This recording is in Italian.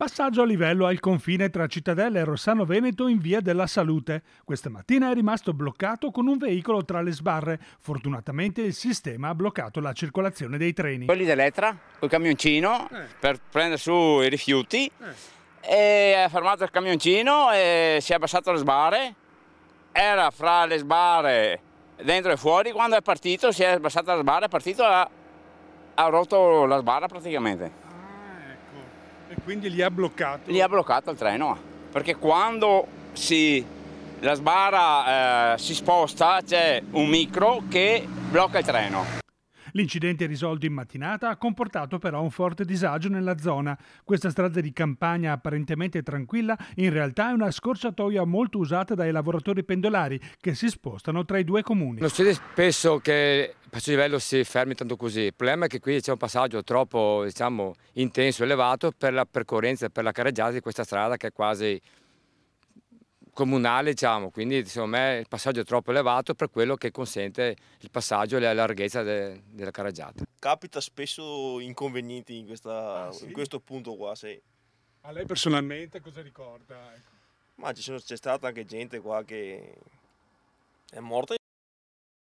Passaggio a livello al confine tra Cittadella e Rossano Veneto in via della Salute. Questa mattina è rimasto bloccato con un veicolo tra le sbarre. Fortunatamente il sistema ha bloccato la circolazione dei treni. Quelli dell'Etra, col camioncino, eh. per prendere su i rifiuti, eh. è fermato il camioncino e si è abbassato le sbarre. Era fra le sbarre dentro e fuori, quando è partito si è abbassata la sbarra, è partito e ha, ha rotto la sbarra praticamente. E quindi li ha bloccati? Li ha bloccati il treno, perché quando si, la sbarra eh, si sposta c'è un micro che blocca il treno. L'incidente risolto in mattinata ha comportato però un forte disagio nella zona. Questa strada di campagna apparentemente tranquilla in realtà è una scorciatoia molto usata dai lavoratori pendolari che si spostano tra i due comuni. Succede spesso che Passo livello si fermi tanto così. Il problema è che qui c'è diciamo, un passaggio troppo diciamo, intenso, elevato per la percorrenza, per la carreggiata di questa strada che è quasi comunale, diciamo. Quindi secondo me il passaggio è troppo elevato per quello che consente il passaggio e la larghezza de della carreggiata. Capita spesso inconvenienti in, questa, ah, sì? in questo punto qua, sì. A lei personalmente cosa ricorda? Ecco? Ma c'è stata anche gente qua che è morta